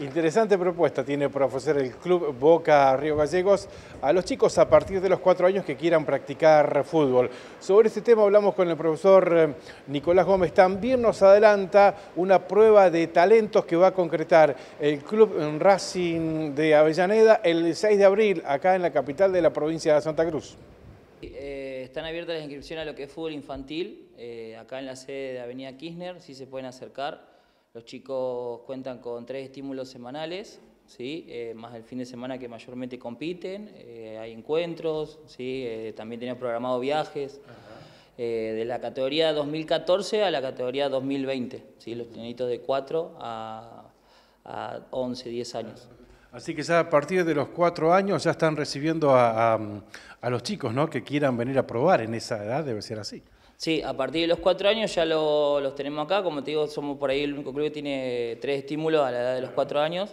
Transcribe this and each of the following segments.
Interesante propuesta tiene para ofrecer el Club Boca Río Gallegos a los chicos a partir de los cuatro años que quieran practicar fútbol. Sobre este tema hablamos con el profesor eh, Nicolás Gómez. También nos adelanta una prueba de talentos que va a concretar el Club Racing de Avellaneda el 6 de abril acá en la capital de la provincia de Santa Cruz. Eh, están abiertas las inscripciones a lo que es fútbol infantil, eh, acá en la sede de Avenida Kirchner, si se pueden acercar. Los chicos cuentan con tres estímulos semanales, ¿sí? Eh, más el fin de semana que mayormente compiten, eh, hay encuentros, ¿sí? Eh, también tenemos programados viajes. de la categoría 2014 a la categoría 2020, ¿sí? los niñitos de 4 a, 11, 10 años. Así que ya a partir de los cuatro años ya están recibiendo a, a, los chicos, ¿no? Que quieran venir a probar en esa edad, debe ser así. Sí, a partir de los cuatro años ya los tenemos acá. Como te digo, somos por ahí el único club que tiene tres estímulos a la edad de los cuatro años.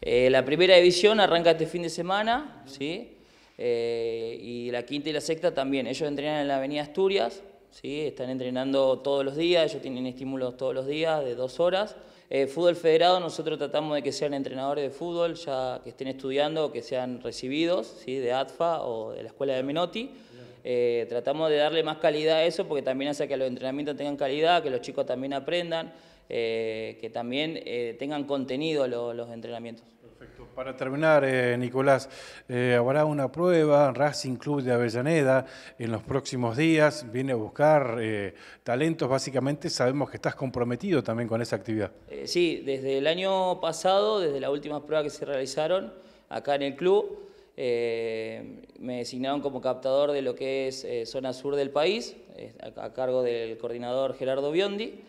Eh, la primera división arranca este fin de semana, ¿sí? Eh, y la quinta y la sexta también. Ellos entrenan en la avenida Asturias, ¿sí? Están entrenando todos los días, ellos tienen estímulos todos los días de dos horas. Eh, fútbol federado, nosotros tratamos de que sean entrenadores de fútbol, ya que estén estudiando, que sean recibidos, ¿sí? De ATFA o de la escuela de Menotti. Eh, tratamos de darle más calidad a eso porque también hace que los entrenamientos tengan calidad, que los chicos también aprendan, eh, que también eh, tengan contenido los entrenamientos. Perfecto. Para terminar, Nicolás, habrá una prueba, Racing Club de Avellaneda, en los próximos días, viene a buscar talentos, básicamente sabemos que estás comprometido también con esa actividad. sí, desde el año pasado, desde las últimas pruebas que se realizaron acá en el club, eh, me designaron como captador de lo que es eh, zona sur del país, eh, a, cargo del coordinador Gerardo Biondi.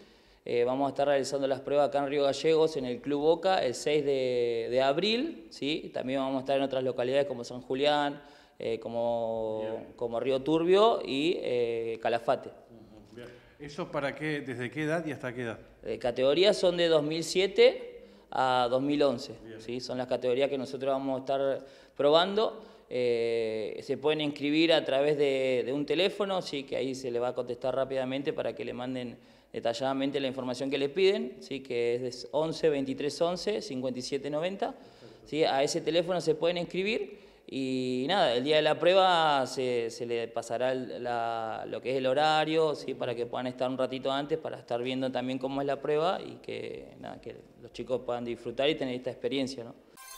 vamos a estar realizando las pruebas acá en Río Gallegos, en el Club Boca, el 6 de, abril. ¿sí? También vamos a estar en otras localidades como San Julián, como, como, Río Turbio y Calafate. ¿Eso para qué? ¿Desde qué edad y hasta qué edad? categorías son de 2007 a 2011. ¿sí? Son las categorías que nosotros vamos a estar probando. Eh, se pueden inscribir a través de, de, un teléfono, sí, que ahí se le va a contestar rápidamente para que le manden detalladamente la información que les piden, sí, que es 11 23 11 57 90. ¿sí? A ese teléfono se pueden inscribir. Y nada, el día de la prueba se, se le pasará lo que es el horario, ¿sí? para que puedan estar un ratito antes, para estar viendo también cómo es la prueba y que, nada, que los chicos puedan disfrutar y tener esta experiencia. ¿no?